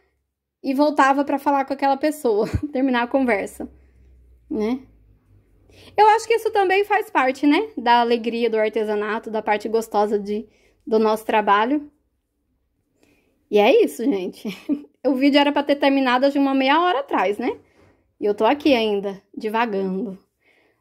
e voltava para falar com aquela pessoa, terminar a conversa, né? Eu acho que isso também faz parte, né? Da alegria do artesanato, da parte gostosa de, do nosso trabalho. E é isso, gente. o vídeo era para ter terminado de uma meia hora atrás, né? E eu tô aqui ainda, divagando.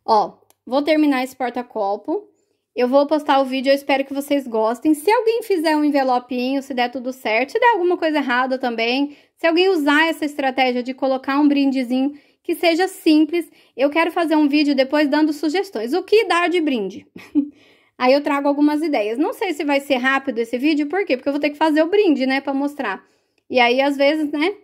Ó, vou terminar esse porta-copo. Eu vou postar o vídeo, eu espero que vocês gostem. Se alguém fizer um envelopinho, se der tudo certo, se der alguma coisa errada também, se alguém usar essa estratégia de colocar um brindezinho que seja simples. Eu quero fazer um vídeo depois dando sugestões. O que dar de brinde? Aí eu trago algumas ideias. Não sei se vai ser rápido esse vídeo, por quê? Porque eu vou ter que fazer o brinde, né, para mostrar. E aí, às vezes, né,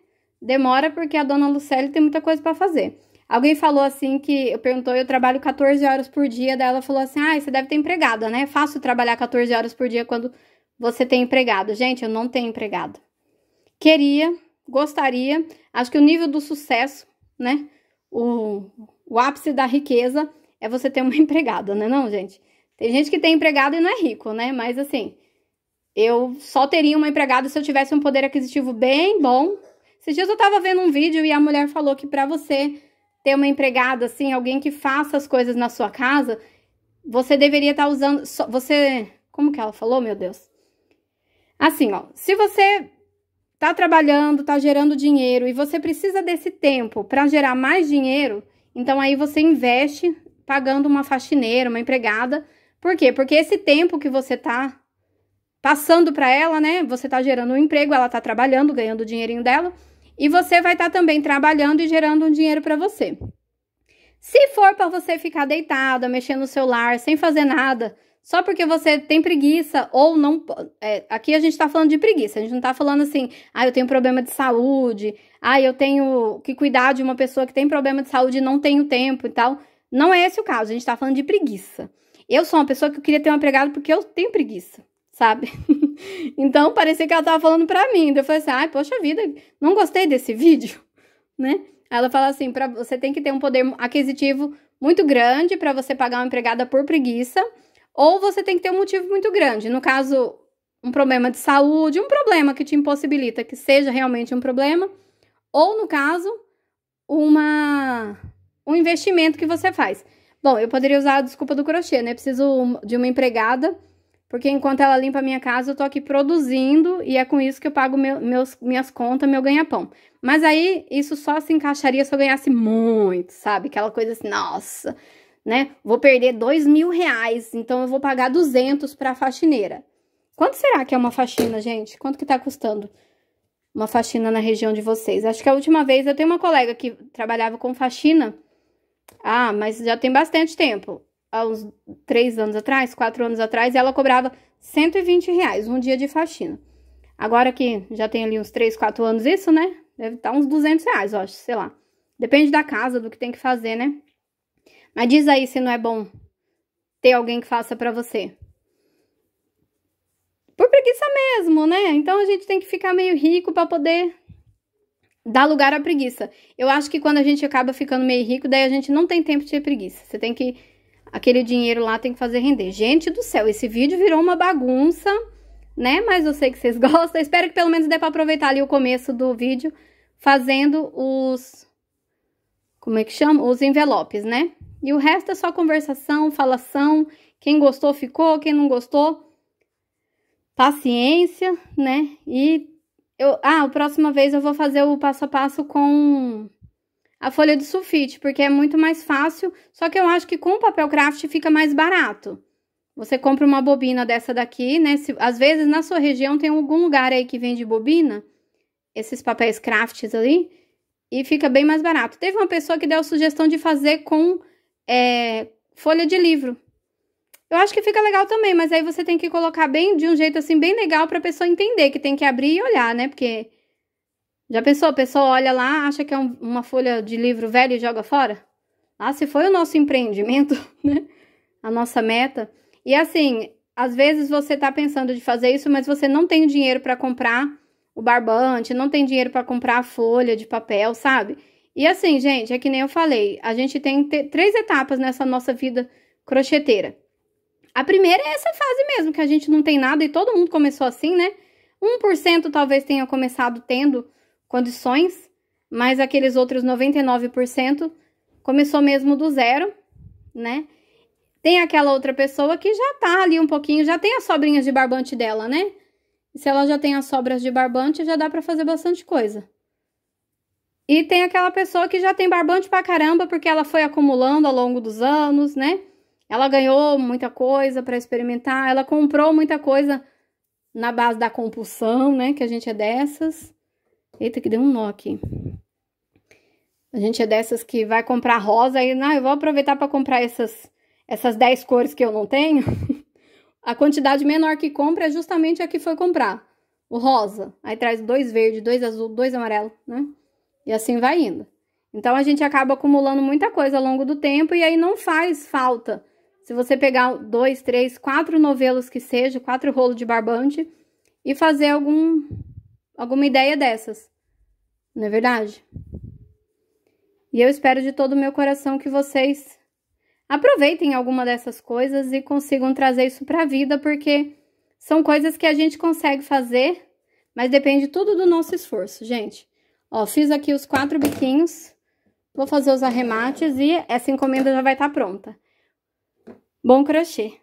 demora porque a dona Lucélia tem muita coisa para fazer. Alguém falou assim que, eu perguntou, eu trabalho 14 horas por dia, daí ela falou assim, ah, você deve ter empregada, né? É fácil trabalhar 14 horas por dia quando você tem empregado. Gente, eu não tenho empregado. Queria, gostaria, acho que o nível do sucesso né? O, o ápice da riqueza é você ter uma empregada, né, não, gente? Tem gente que tem empregado e não é rico, né? Mas assim, eu só teria uma empregada se eu tivesse um poder aquisitivo bem bom. Esses dias eu tava vendo um vídeo e a mulher falou que para você ter uma empregada, assim, alguém que faça as coisas na sua casa, você deveria estar tá usando. Você. Como que ela falou, meu Deus? Assim, ó. Se você está trabalhando, está gerando dinheiro e você precisa desse tempo para gerar mais dinheiro, então aí você investe pagando uma faxineira, uma empregada. Por quê? Porque esse tempo que você está passando para ela, né? Você está gerando um emprego, ela está trabalhando, ganhando o dinheirinho dela, e você vai estar tá também trabalhando e gerando um dinheiro para você. Se for para você ficar deitada, mexendo no celular, sem fazer nada, só porque você tem preguiça ou não. É, aqui a gente tá falando de preguiça, a gente não tá falando assim, ah, eu tenho problema de saúde, ah, eu tenho que cuidar de uma pessoa que tem problema de saúde e não tenho tempo e tal. Não é esse o caso, a gente tá falando de preguiça. Eu sou uma pessoa que eu queria ter uma empregada porque eu tenho preguiça, sabe? então parecia que ela tava falando pra mim. Então, eu falei assim, ai, poxa vida, não gostei desse vídeo, né? ela fala assim, pra, você tem que ter um poder aquisitivo muito grande para você pagar uma empregada por preguiça ou você tem que ter um motivo muito grande. No caso, um problema de saúde, um problema que te impossibilita que seja realmente um problema, ou no caso, uma um investimento que você faz. Bom, eu poderia usar a desculpa do crochê, né? Preciso de uma empregada, porque enquanto ela limpa a minha casa, eu tô aqui produzindo e é com isso que eu pago meu, meus, minhas contas, meu ganha-pão. Mas aí isso só se encaixaria se eu ganhasse muito, sabe? Aquela coisa assim, nossa, né? Vou perder dois mil reais, então eu vou pagar 200 para a faxineira. Quanto será que é uma faxina, gente? Quanto que tá custando uma faxina na região de vocês? Acho que a última vez eu tenho uma colega que trabalhava com faxina. Ah, mas já tem bastante tempo. Há uns três anos atrás, quatro anos atrás, ela cobrava 120 reais um dia de faxina. Agora que já tem ali uns três, quatro anos isso, né? Deve estar tá uns 200 reais, eu acho, sei lá. Depende da casa, do que tem que fazer, né? Mas diz aí se não é bom ter alguém que faça para você. Por preguiça mesmo, né? Então a gente tem que ficar meio rico para poder dar lugar à preguiça. Eu acho que quando a gente acaba ficando meio rico, daí a gente não tem tempo de ter preguiça. Você tem que aquele dinheiro lá tem que fazer render. Gente do céu, esse vídeo virou uma bagunça, né? Mas eu sei que vocês gostam. Espero que pelo menos dê para aproveitar ali o começo do vídeo fazendo os como é que chama? Os envelopes, né? E o resto é só conversação, falação. Quem gostou ficou, quem não gostou, paciência, né? E eu, ah, a próxima vez eu vou fazer o passo a passo com a folha de sulfite, porque é muito mais fácil. Só que eu acho que com o papel craft fica mais barato. Você compra uma bobina dessa daqui, né? Se, às vezes na sua região tem algum lugar aí que vende bobina, esses papéis crafts ali, e fica bem mais barato. Teve uma pessoa que deu a sugestão de fazer com é, folha de livro. Eu acho que fica legal também, mas aí você tem que colocar bem de um jeito assim bem legal para a pessoa entender que tem que abrir e olhar, né? Porque já pensou, a pessoa olha lá, acha que é um, uma folha de livro velha e joga fora? Ah, se foi o nosso empreendimento, né? A nossa meta. E assim, às vezes você tá pensando de fazer isso, mas você não tem dinheiro para comprar o barbante, não tem dinheiro para comprar a folha de papel, sabe? E assim, gente, é que nem eu falei, a gente tem três etapas nessa nossa vida crocheteira. A primeira é essa fase mesmo, que a gente não tem nada e todo mundo começou assim, né? 1% talvez tenha começado tendo condições, mas aqueles outros 99% começou mesmo do zero, né? Tem aquela outra pessoa que já tá ali um pouquinho, já tem as sobrinhas de barbante dela, né? Se ela já tem as sobras de barbante, já dá para fazer bastante coisa. E tem aquela pessoa que já tem barbante pra caramba porque ela foi acumulando ao longo dos anos, né? Ela ganhou muita coisa para experimentar, ela comprou muita coisa na base da compulsão, né? Que a gente é dessas. Eita, que deu um nó aqui. A gente é dessas que vai comprar rosa e, não, ah, eu vou aproveitar para comprar essas, essas 10 cores que eu não tenho. a quantidade menor que compra é justamente a que foi comprar. O rosa. Aí traz dois verde, dois azul, dois amarelo, né? E assim vai indo. Então a gente acaba acumulando muita coisa ao longo do tempo e aí não faz falta. Se você pegar dois, três, quatro novelos que seja, quatro rolos de barbante e fazer algum, alguma ideia dessas. Não é verdade? E eu espero de todo o meu coração que vocês aproveitem alguma dessas coisas e consigam trazer isso para a vida, porque são coisas que a gente consegue fazer, mas depende tudo do nosso esforço, gente. Ó, fiz aqui os quatro biquinhos, vou fazer os arremates e essa encomenda já vai estar tá pronta. Bom crochê!